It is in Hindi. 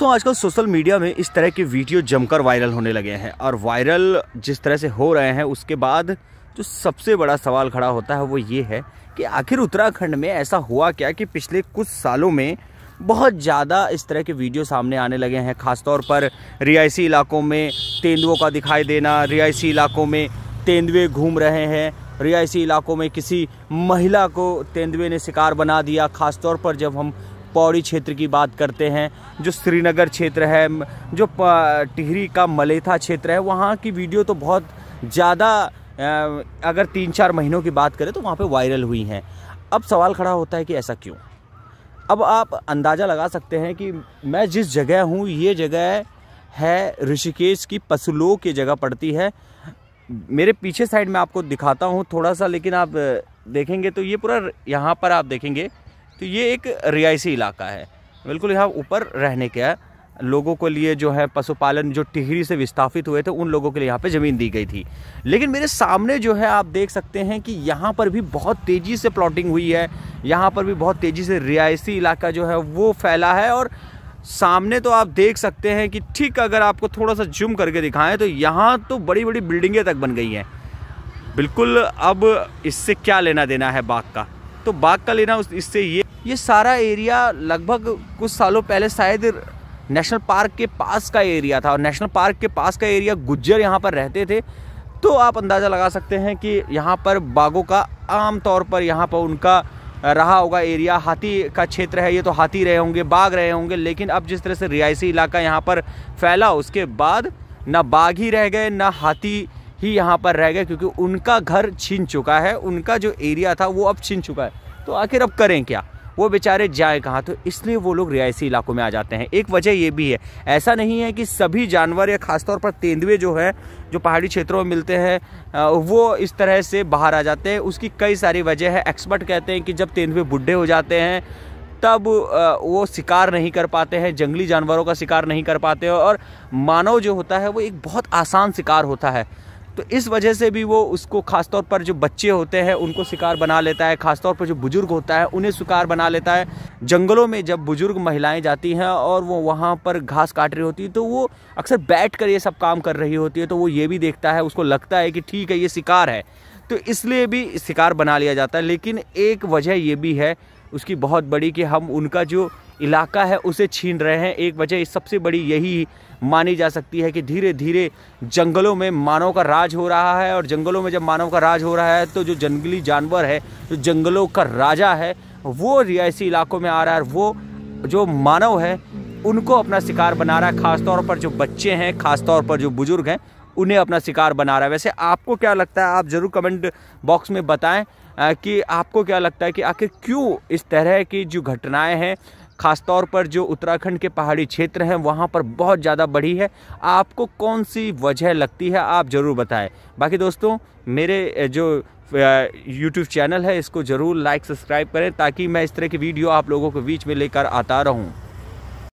तो आजकल सोशल मीडिया में इस तरह के वीडियो जमकर वायरल होने लगे हैं और वायरल जिस तरह से हो रहे हैं उसके बाद जो सबसे बड़ा सवाल खड़ा होता है वो ये है कि आखिर उत्तराखंड में ऐसा हुआ क्या कि पिछले कुछ सालों में बहुत ज़्यादा इस तरह के वीडियो सामने आने लगे हैं ख़ासतौर पर रिहायशी इलाकों में तेंदुओं का दिखाई देना रिहायशी इलाकों में तेंदुए घूम रहे हैं रिहायशी इलाकों में किसी महिला को तेंदुए ने शिकार बना दिया ख़ासतौर पर जब हम पौड़ी क्षेत्र की बात करते हैं जो श्रीनगर क्षेत्र है जो टिहरी का मलेथा क्षेत्र है वहाँ की वीडियो तो बहुत ज़्यादा अगर तीन चार महीनों की बात करें तो वहाँ पे वायरल हुई हैं अब सवाल खड़ा होता है कि ऐसा क्यों अब आप अंदाज़ा लगा सकते हैं कि मैं जिस जगह हूँ ये जगह है ऋषिकेश की पसलो की जगह पड़ती है मेरे पीछे साइड में आपको दिखाता हूँ थोड़ा सा लेकिन आप देखेंगे तो ये पूरा यहाँ पर आप देखेंगे तो ये एक रिहायशी इलाका है बिल्कुल यहाँ ऊपर रहने के लोगों के लिए जो है पशुपालन जो टिहरी से विस्थापित हुए थे उन लोगों के लिए यहाँ पे ज़मीन दी गई थी लेकिन मेरे सामने जो है आप देख सकते हैं कि यहाँ पर भी बहुत तेज़ी से प्लॉटिंग हुई है यहाँ पर भी बहुत तेज़ी से रिहायशी इलाका जो है वो फैला है और सामने तो आप देख सकते हैं कि ठीक अगर आपको थोड़ा सा जुम करके दिखाएं तो यहाँ तो बड़ी बड़ी बिल्डिंगें तक बन गई हैं बिल्कुल अब इससे क्या लेना देना है बाग का तो बाघ का लेना इससे ये ये सारा एरिया लगभग कुछ सालों पहले शायद नेशनल पार्क के पास का एरिया था और नेशनल पार्क के पास का एरिया गुज्जर यहाँ पर रहते थे तो आप अंदाज़ा लगा सकते हैं कि यहाँ पर बाघों का आम तौर पर यहाँ पर उनका रहा होगा एरिया हाथी का क्षेत्र है ये तो हाथी रहे होंगे बाघ रहे होंगे लेकिन अब जिस तरह से रिहायशी इलाका यहाँ पर फैला उसके बाद ना बाघ ही रह गए ना हाथी ही यहाँ पर रह गए क्योंकि उनका घर छीन चुका है उनका जो एरिया था वो अब छीन चुका है तो आखिर अब करें क्या वो बेचारे जाए कहाँ तो इसलिए वो लोग रिहायशी इलाकों में आ जाते हैं एक वजह ये भी है ऐसा नहीं है कि सभी जानवर या खासतौर पर तेंदुए जो है जो पहाड़ी क्षेत्रों में मिलते हैं वो इस तरह से बाहर आ जाते हैं उसकी कई सारी वजह है एक्सपर्ट कहते हैं कि जब तेंदुए बुढ़े हो जाते हैं तब वो शिकार नहीं कर पाते हैं जंगली जानवरों का शिकार नहीं कर पाते और मानव जो होता है वो एक बहुत आसान शिकार होता है तो इस वजह से भी वो उसको ख़ासतौर पर जो बच्चे होते हैं उनको शिकार बना लेता है ख़ासतौर पर जो बुज़ुर्ग होता है उन्हें शिकार बना लेता है जंगलों में जब बुज़ुर्ग महिलाएं जाती हैं और वो वहाँ पर घास काट रही होती है तो वो अक्सर बैठ कर ये सब काम कर रही होती है तो वो ये भी देखता है उसको लगता है कि ठीक है ये शिकार है तो इसलिए भी शिकार बना लिया जाता है लेकिन एक वजह ये भी है उसकी बहुत बड़ी कि हम उनका जो इलाका है उसे छीन रहे हैं एक वजह सबसे बड़ी यही मानी जा सकती है कि धीरे धीरे जंगलों में मानव का राज हो रहा है और जंगलों में जब मानव का राज हो रहा है तो जो जंगली जानवर है जो जंगलों का राजा है वो रियासी इलाकों में आ रहा है वो जो मानव है उनको अपना शिकार बना रहा है ख़ासतौर पर जो बच्चे हैं ख़ासतौर पर जो बुज़ुर्ग हैं उन्हें अपना शिकार बना रहा है वैसे आपको क्या लगता है आप ज़रूर कमेंट बॉक्स में बताएं कि आपको क्या लगता है कि आखिर क्यों इस तरह की जो घटनाएं हैं खासतौर पर जो उत्तराखंड के पहाड़ी क्षेत्र हैं वहाँ पर बहुत ज़्यादा बढ़ी है आपको कौन सी वजह लगती है आप ज़रूर बताएं बाकी दोस्तों मेरे जो यूट्यूब चैनल है इसको ज़रूर लाइक सब्सक्राइब करें ताकि मैं इस तरह की वीडियो आप लोगों के बीच में लेकर आता रहूँ